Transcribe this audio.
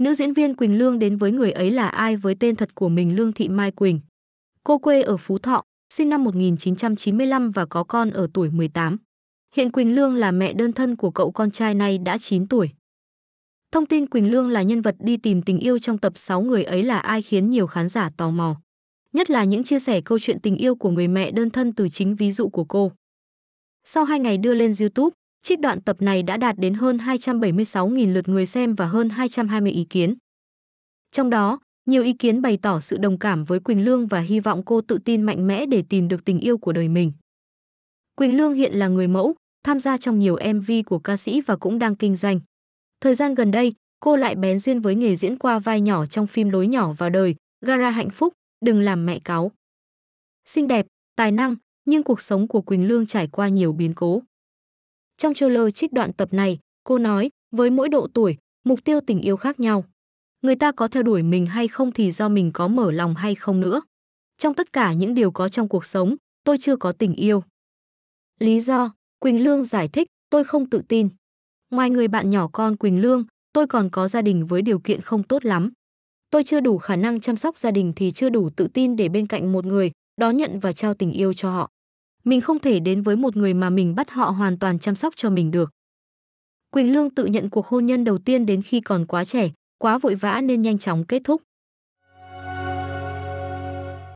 Nữ diễn viên Quỳnh Lương đến với người ấy là ai với tên thật của mình Lương Thị Mai Quỳnh. Cô quê ở Phú Thọ, sinh năm 1995 và có con ở tuổi 18. Hiện Quỳnh Lương là mẹ đơn thân của cậu con trai này đã 9 tuổi. Thông tin Quỳnh Lương là nhân vật đi tìm tình yêu trong tập 6 người ấy là ai khiến nhiều khán giả tò mò. Nhất là những chia sẻ câu chuyện tình yêu của người mẹ đơn thân từ chính ví dụ của cô. Sau hai ngày đưa lên YouTube, Trích đoạn tập này đã đạt đến hơn 276.000 lượt người xem và hơn 220 ý kiến. Trong đó, nhiều ý kiến bày tỏ sự đồng cảm với Quỳnh Lương và hy vọng cô tự tin mạnh mẽ để tìm được tình yêu của đời mình. Quỳnh Lương hiện là người mẫu, tham gia trong nhiều MV của ca sĩ và cũng đang kinh doanh. Thời gian gần đây, cô lại bén duyên với nghề diễn qua vai nhỏ trong phim Lối nhỏ vào đời, Gara hạnh phúc, đừng làm mẹ cáo. Xinh đẹp, tài năng, nhưng cuộc sống của Quỳnh Lương trải qua nhiều biến cố. Trong trailer trích đoạn tập này, cô nói, với mỗi độ tuổi, mục tiêu tình yêu khác nhau. Người ta có theo đuổi mình hay không thì do mình có mở lòng hay không nữa. Trong tất cả những điều có trong cuộc sống, tôi chưa có tình yêu. Lý do, Quỳnh Lương giải thích, tôi không tự tin. Ngoài người bạn nhỏ con Quỳnh Lương, tôi còn có gia đình với điều kiện không tốt lắm. Tôi chưa đủ khả năng chăm sóc gia đình thì chưa đủ tự tin để bên cạnh một người, đón nhận và trao tình yêu cho họ. Mình không thể đến với một người mà mình bắt họ hoàn toàn chăm sóc cho mình được. Quỳnh Lương tự nhận cuộc hôn nhân đầu tiên đến khi còn quá trẻ, quá vội vã nên nhanh chóng kết thúc.